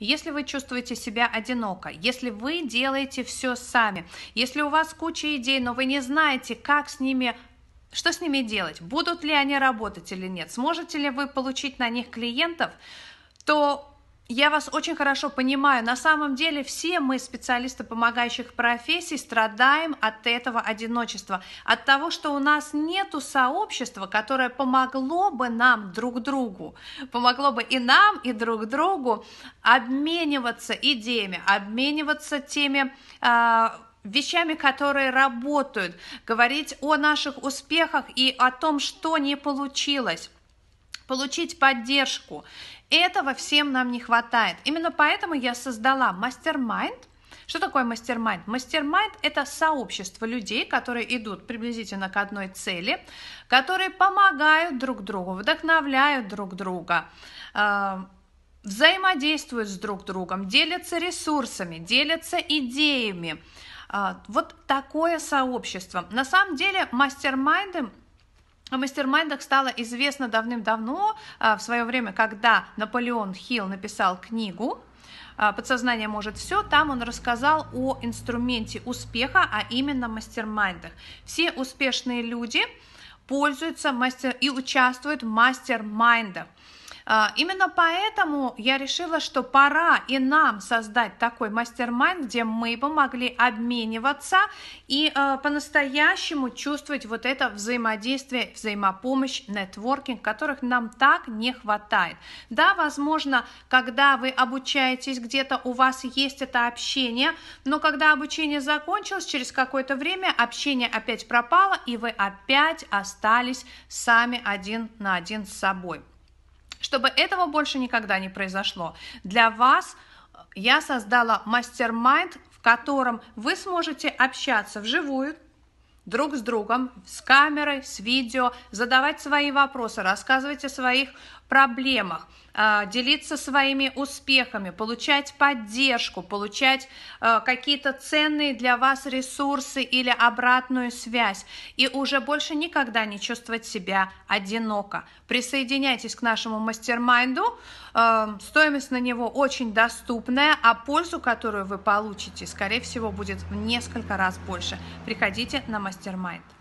Если вы чувствуете себя одиноко, если вы делаете все сами, если у вас куча идей, но вы не знаете, как с ними что с ними делать, будут ли они работать или нет, сможете ли вы получить на них клиентов, то я вас очень хорошо понимаю. На самом деле все мы, специалисты помогающих профессий, страдаем от этого одиночества, от того, что у нас нет сообщества, которое помогло бы нам друг другу, помогло бы и нам, и друг другу обмениваться идеями, обмениваться теми э, вещами, которые работают, говорить о наших успехах и о том, что не получилось получить поддержку. Этого всем нам не хватает. Именно поэтому я создала мастер-майнд, что такое мастермайнд? Мастермайнд – это сообщество людей, которые идут приблизительно к одной цели, которые помогают друг другу, вдохновляют друг друга, э, взаимодействуют с друг другом, делятся ресурсами, делятся идеями. Э, вот такое сообщество. На самом деле мастермайнды о мастер стало известно давным-давно, а, в свое время, когда Наполеон Хилл написал книгу а, «Подсознание может все», там он рассказал о инструменте успеха, а именно мастер Все успешные люди пользуются мастер и участвуют в мастер а, именно поэтому я решила, что пора и нам создать такой мастер-майнд, где мы бы могли обмениваться и а, по-настоящему чувствовать вот это взаимодействие, взаимопомощь, нетворкинг, которых нам так не хватает. Да, возможно, когда вы обучаетесь где-то, у вас есть это общение, но когда обучение закончилось, через какое-то время общение опять пропало, и вы опять остались сами один на один с собой чтобы этого больше никогда не произошло. Для вас э, я создала мастер-майнд, в котором вы сможете общаться вживую, друг с другом, с камерой, с видео, задавать свои вопросы, рассказывать о своих проблемах, а, делиться своими успехами, получать поддержку, получать а, какие-то ценные для вас ресурсы или обратную связь и уже больше никогда не чувствовать себя одиноко. Присоединяйтесь к нашему мастер-майнду, а, стоимость на него очень доступная, а пользу, которую вы получите, скорее всего, будет в несколько раз больше. Приходите на мастер мастер-майнд.